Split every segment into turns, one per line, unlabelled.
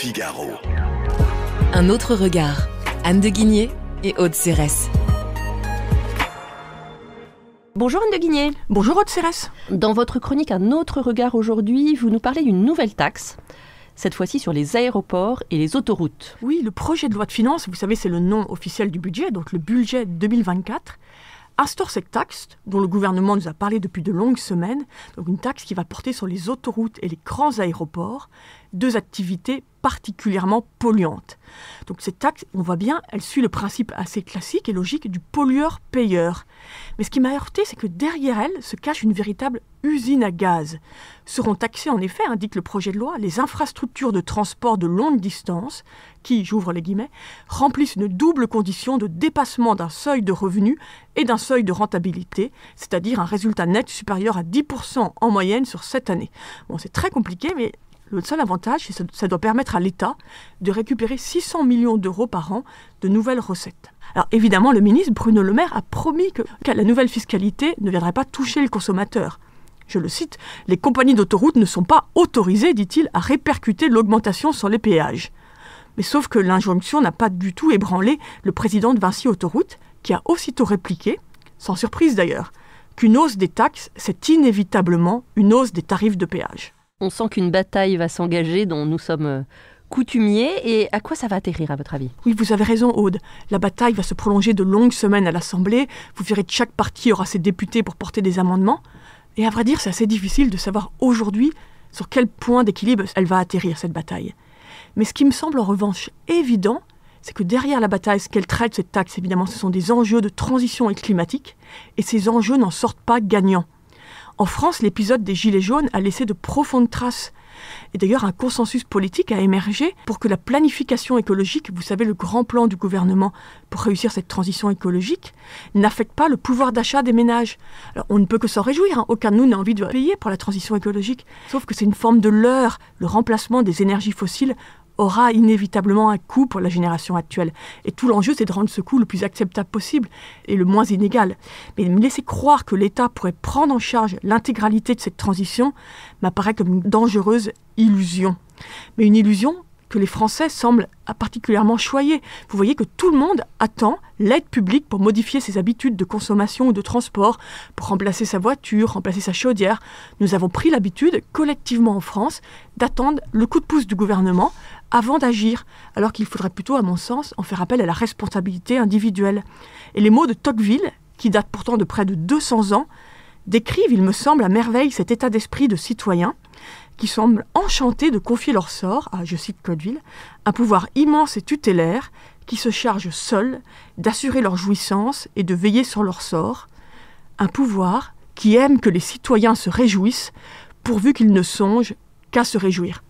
Figaro. Un autre regard. Anne de Guigné et Aude Cérès. Bonjour Anne de Guigné. Bonjour Aude Cérès. Dans votre chronique Un autre regard aujourd'hui, vous nous parlez
d'une nouvelle taxe cette fois-ci sur les aéroports et les autoroutes. Oui, le projet de loi de finances, vous savez, c'est le nom officiel du budget, donc le budget 2024, instaure cette taxe dont le gouvernement nous a parlé depuis de longues semaines, donc une taxe qui va porter sur les autoroutes et les grands aéroports, deux activités particulièrement polluante. Donc cette taxe, on voit bien, elle suit le principe assez classique et logique du pollueur-payeur. Mais ce qui m'a heurté, c'est que derrière elle se cache une véritable usine à gaz. Seront taxés en effet, indique le projet de loi, les infrastructures de transport de longue distance qui, j'ouvre les guillemets, remplissent une double condition de dépassement d'un seuil de revenus et d'un seuil de rentabilité, c'est-à-dire un résultat net supérieur à 10% en moyenne sur cette année. Bon, c'est très compliqué, mais le seul avantage, c'est que ça doit permettre à l'État de récupérer 600 millions d'euros par an de nouvelles recettes. Alors évidemment, le ministre Bruno Le Maire a promis que la nouvelle fiscalité ne viendrait pas toucher le consommateur. Je le cite, les compagnies d'autoroutes ne sont pas autorisées, dit-il, à répercuter l'augmentation sur les péages. Mais sauf que l'injonction n'a pas du tout ébranlé le président de Vinci Autoroute, qui a aussitôt répliqué, sans surprise d'ailleurs, qu'une hausse des taxes, c'est inévitablement une hausse des tarifs de péage. On sent qu'une
bataille va s'engager dont nous sommes euh, coutumiers. Et à quoi ça va atterrir, à votre avis Oui, vous
avez raison, Aude. La bataille va se prolonger de longues semaines à l'Assemblée. Vous verrez que chaque parti aura ses députés pour porter des amendements. Et à vrai dire, c'est assez difficile de savoir aujourd'hui sur quel point d'équilibre elle va atterrir, cette bataille. Mais ce qui me semble en revanche évident, c'est que derrière la bataille, ce qu'elle traite, cette taxe, évidemment, ce sont des enjeux de transition et climatique, et ces enjeux n'en sortent pas gagnants. En France, l'épisode des Gilets jaunes a laissé de profondes traces. Et d'ailleurs, un consensus politique a émergé pour que la planification écologique, vous savez, le grand plan du gouvernement pour réussir cette transition écologique, n'affecte pas le pouvoir d'achat des ménages. Alors, on ne peut que s'en réjouir, hein. aucun de nous n'a envie de payer pour la transition écologique. Sauf que c'est une forme de leurre, le remplacement des énergies fossiles aura inévitablement un coût pour la génération actuelle. Et tout l'enjeu, c'est de rendre ce coût le plus acceptable possible et le moins inégal. Mais me laisser croire que l'État pourrait prendre en charge l'intégralité de cette transition m'apparaît comme une dangereuse illusion. Mais une illusion que les Français semblent particulièrement choyés. Vous voyez que tout le monde attend l'aide publique pour modifier ses habitudes de consommation ou de transport, pour remplacer sa voiture, remplacer sa chaudière. Nous avons pris l'habitude, collectivement en France, d'attendre le coup de pouce du gouvernement avant d'agir, alors qu'il faudrait plutôt, à mon sens, en faire appel à la responsabilité individuelle. Et les mots de Tocqueville, qui datent pourtant de près de 200 ans, décrivent, il me semble, à merveille cet état d'esprit de citoyen qui semblent enchantés de confier leur sort à, je cite Codeville, un pouvoir immense et tutélaire qui se charge seul d'assurer leur jouissance et de veiller sur leur sort, un pouvoir qui aime que les citoyens se réjouissent pourvu qu'ils ne songent qu'à se réjouir.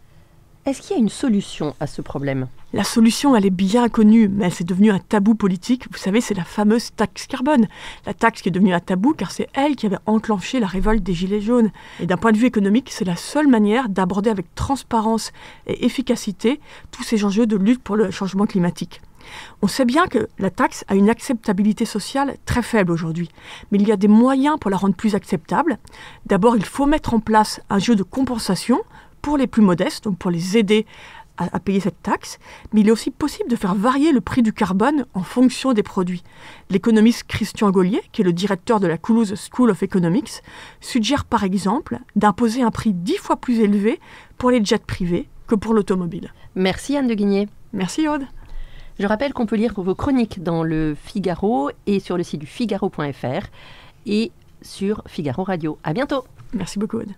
Est-ce qu'il y a une solution à ce problème la solution, elle est bien connue, mais elle s'est devenue un tabou politique. Vous savez, c'est la fameuse taxe carbone. La taxe qui est devenue un tabou car c'est elle qui avait enclenché la révolte des Gilets jaunes. Et d'un point de vue économique, c'est la seule manière d'aborder avec transparence et efficacité tous ces enjeux de lutte pour le changement climatique. On sait bien que la taxe a une acceptabilité sociale très faible aujourd'hui, mais il y a des moyens pour la rendre plus acceptable. D'abord, il faut mettre en place un jeu de compensation pour les plus modestes, donc pour les aider à, payer cette taxe, mais il est aussi possible de faire varier le prix du carbone en fonction des produits. L'économiste Christian Gaulier, qui est le directeur de la Coulouse School of Economics, suggère par exemple d'imposer un prix dix fois plus élevé pour les jets privés que pour l'automobile. Merci Anne de Guigné. Merci Aude. Je rappelle
qu'on peut lire vos chroniques dans le Figaro et sur le site du figaro.fr et sur Figaro Radio. À bientôt. Merci beaucoup Aude.